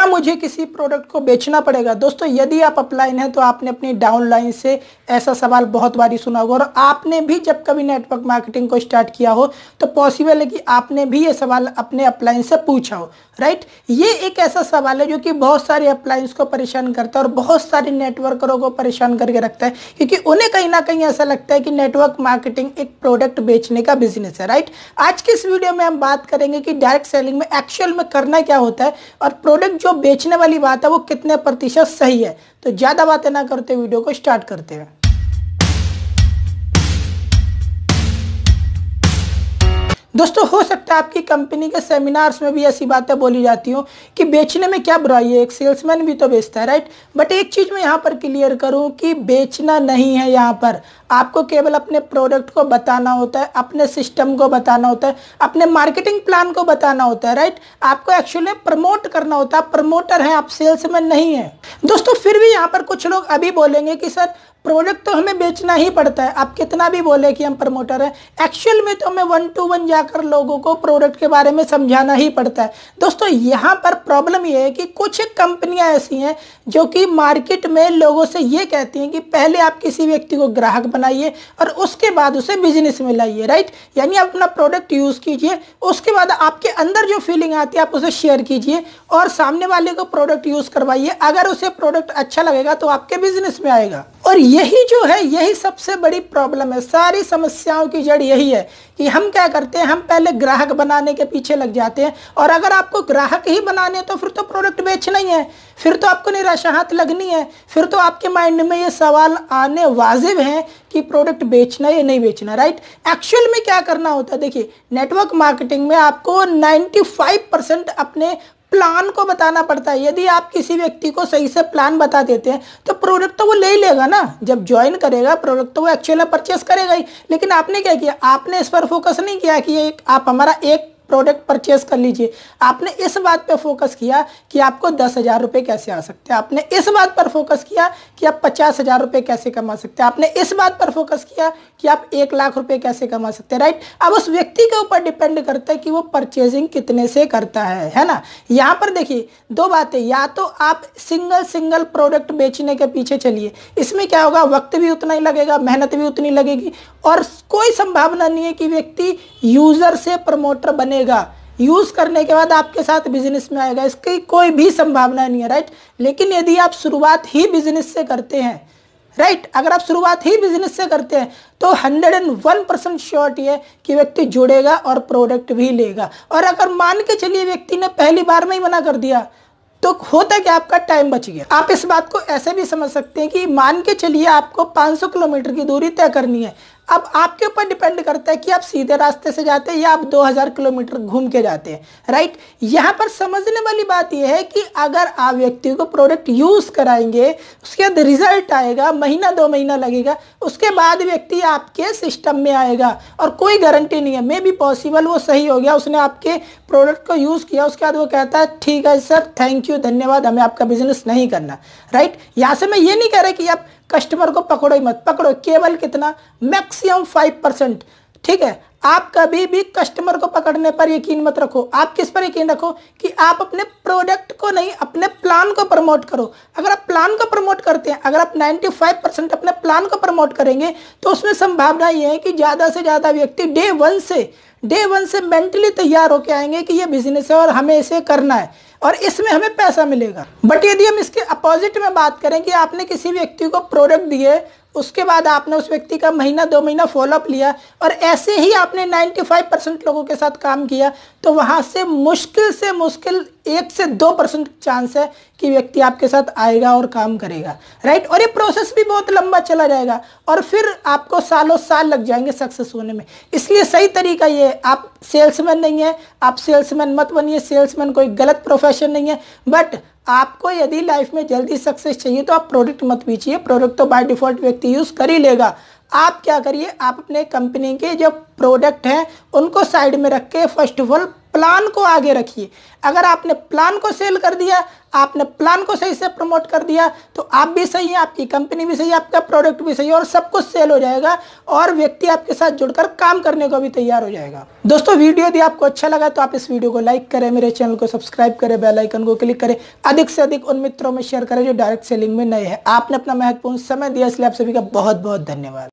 क्या मुझे किसी प्रोडक्ट को बेचना पड़ेगा दोस्तों यदि आप अपलाइन हैं तो आपने अपनी डाउनलाइन से ऐसा सवाल बहुत बारी सुना होगा और आपने भी जब कभी नेटवर्क मार्केटिंग को स्टार्ट किया हो तो पॉसिबल है कि आपने भी ये सवाल अपने अपलाइन से पूछा हो राइट ये एक ऐसा सवाल है जो कि बहुत सारे अपलाइंस को परेशान करता है और बहुत सारे नेटवर्करों को परेशान करके रखता है क्योंकि उन्हें कहीं ना कहीं ऐसा लगता है कि नेटवर्क मार्केटिंग एक प्रोडक्ट बेचने का बिजनेस है राइट आज के इस वीडियो में हम बात करेंगे कि डायरेक्ट सेलिंग में एक्चुअल में करना क्या होता है और प्रोडक्ट जो बेचने वाली बात है वो कितने प्रतिशत सही है तो ज़्यादा बातें ना करते वीडियो को स्टार्ट करते हैं दोस्तों हो सकता है आपकी कंपनी के सेमिनार्स में भी ऐसी बातें बोली जाती हूँ कि बेचने में क्या बुराई है एक सेल्समैन भी तो बेचता है राइट बट एक चीज़ मैं यहाँ पर क्लियर करूँ कि बेचना नहीं है यहाँ पर आपको केवल अपने प्रोडक्ट को बताना होता है अपने सिस्टम को बताना होता है अपने मार्केटिंग प्लान को बताना होता है राइट आपको एक्चुअली प्रमोट करना होता है प्रमोटर हैं आप सेल्समैन नहीं है दोस्तों फिर भी यहाँ पर कुछ लोग अभी बोलेंगे कि सर प्रोडक्ट तो हमें बेचना ही पड़ता है आप कितना भी बोले कि हम प्रमोटर हैं एक्चुअल में तो हमें वन टू वन जाकर लोगों को प्रोडक्ट के बारे में समझाना ही पड़ता है दोस्तों यहाँ पर प्रॉब्लम यह है कि कुछ कंपनियाँ ऐसी हैं जो कि मार्केट में लोगों से ये कहती हैं कि पहले आप किसी व्यक्ति को ग्राहक बनाइए और उसके बाद उसे बिजनेस में लाइए राइट यानी आप अपना प्रोडक्ट यूज़ कीजिए उसके बाद आपके अंदर जो फीलिंग आती है आप उसे शेयर कीजिए और सामने वाले को प्रोडक्ट यूज़ करवाइए अगर उसे प्रोडक्ट अच्छा लगेगा तो आपके बिजनेस में आएगा और यही जो है यही सबसे बड़ी प्रॉब्लम है सारी समस्याओं की जड़ यही है कि हम क्या करते हैं हम पहले ग्राहक बनाने के पीछे लग जाते हैं और अगर आपको ग्राहक ही बनाने तो फिर तो प्रोडक्ट बेचना ही है फिर तो आपको निराशा हाथ लगनी है फिर तो आपके माइंड में ये सवाल आने वाजिब हैं कि प्रोडक्ट बेचना या नहीं बेचना राइट एक्चुअल में क्या करना होता है देखिए नेटवर्क मार्केटिंग में आपको 95 परसेंट अपने प्लान को बताना पड़ता है यदि आप किसी व्यक्ति को सही से प्लान बता देते हैं तो प्रोडक्ट तो वो ले ही लेगा ना जब ज्वाइन करेगा प्रोडक्ट तो वो एक्चुअली परचेस करेगा ही लेकिन आपने क्या किया आपने इस पर फोकस नहीं किया कि एक आप हमारा एक प्रोडक्ट परचेस कर लीजिए आपने इस बात पे फोकस किया कि आपको दस हज़ार रुपये कैसे आ सकते हैं आपने इस बात पर फोकस किया कि आप पचास हज़ार रुपये कैसे कमा सकते हैं आपने इस बात पर फोकस किया कि आप एक लाख रुपये कैसे कमा सकते हैं राइट अब उस व्यक्ति के ऊपर डिपेंड करता है कि वो परचेजिंग कितने से करता है है ना यहाँ पर देखिए दो बातें या तो आप सिंगल सिंगल प्रोडक्ट बेचने के पीछे चलिए इसमें क्या होगा वक्त भी उतना ही लगेगा मेहनत भी उतनी लगेगी और कोई संभावना नहीं है कि व्यक्ति यूज़र से प्रमोटर बनेगा यूज़ करने के बाद आपके साथ बिजनेस में आएगा इसकी कोई भी संभावना नहीं है राइट लेकिन यदि आप शुरुआत ही बिजनेस से करते हैं राइट right? अगर आप शुरुआत ही बिजनेस से करते हैं तो 101 परसेंट श्योर ये कि व्यक्ति जुड़ेगा और प्रोडक्ट भी लेगा और अगर मान के चलिए व्यक्ति ने पहली बार में ही मना कर दिया तो होता है कि आपका टाइम बच गया आप इस बात को ऐसे भी समझ सकते हैं कि मान के चलिए आपको 500 किलोमीटर की दूरी तय करनी है अब आपके ऊपर डिपेंड करता है कि आप सीधे रास्ते से जाते हैं या आप 2000 किलोमीटर घूम के जाते हैं राइट यहां पर समझने वाली बात यह है कि अगर आप व्यक्ति को प्रोडक्ट यूज़ कराएंगे उसके बाद रिजल्ट आएगा महीना दो महीना लगेगा उसके बाद व्यक्ति आपके सिस्टम में आएगा और कोई गारंटी नहीं है मे बी पॉसिबल वो सही हो गया उसने आपके प्रोडक्ट को यूज़ किया उसके बाद वो कहता है ठीक है सर थैंक यू धन्यवाद हमें आपका बिजनेस नहीं करना राइट यहां से मैं ये नहीं कह रहा कि आप कस्टमर को पकड़ो ही मत पकड़ो केवल कितना मैक्सिमम फाइव परसेंट ठीक है आप कभी भी कस्टमर को पकड़ने पर यकीन मत रखो आप किस पर यकीन रखो कि आप अपने प्रोडक्ट को नहीं अपने प्लान को प्रमोट करो अगर आप प्लान को प्रमोट करते हैं अगर आप 95 परसेंट अपने प्लान को प्रमोट करेंगे तो उसमें संभावना ये है कि ज़्यादा से ज़्यादा व्यक्ति डे वन से डे वन से मेंटली तैयार होकर आएंगे कि ये बिजनेस है और हमें इसे करना है और इसमें हमें पैसा मिलेगा बट यदि हम इसके अपोजिट में बात करें कि आपने किसी व्यक्ति को प्रोडक्ट दिए उसके बाद आपने उस व्यक्ति का महीना दो महीना फॉलोअप लिया और ऐसे ही आपने 95 परसेंट लोगों के साथ काम किया तो वहाँ से मुश्किल से मुश्किल एक से दो परसेंट चांस है कि व्यक्ति आपके साथ आएगा और काम करेगा राइट और ये प्रोसेस भी बहुत लंबा चला जाएगा और फिर आपको सालों साल लग जाएंगे सक्सेस होने में इसलिए सही तरीका ये आप सेल्समैन नहीं है आप सेल्समैन मत बनिए सेल्समैन कोई गलत प्रोफेशन नहीं है बट आपको यदि लाइफ में जल्दी सक्सेस चाहिए तो आप प्रोडक्ट मत बीचिए प्रोडक्ट तो बाय डिफ़ॉल्ट व्यक्ति यूज़ कर ही लेगा आप क्या करिए आप अपने कंपनी के जो प्रोडक्ट हैं उनको साइड में रख के फर्स्ट ऑफ ऑल प्लान को आगे रखिए अगर आपने प्लान को सेल कर दिया आपने प्लान को सही से प्रमोट कर दिया तो आप भी सही हैं आपकी कंपनी भी सही है आपका प्रोडक्ट भी सही है और सब कुछ सेल हो जाएगा और व्यक्ति आपके साथ जुड़कर काम करने को भी तैयार हो जाएगा दोस्तों वीडियो यदि आपको अच्छा लगा तो आप इस वीडियो को लाइक करें मेरे चैनल को सब्सक्राइब करें बेलाइकन को क्लिक करें अधिक से अधिक उन मित्रों में शेयर करें जो डायरेक्ट सेलिंग में नए हैं आपने अपना महत्वपूर्ण समय दिया इसलिए आप सभी का बहुत बहुत धन्यवाद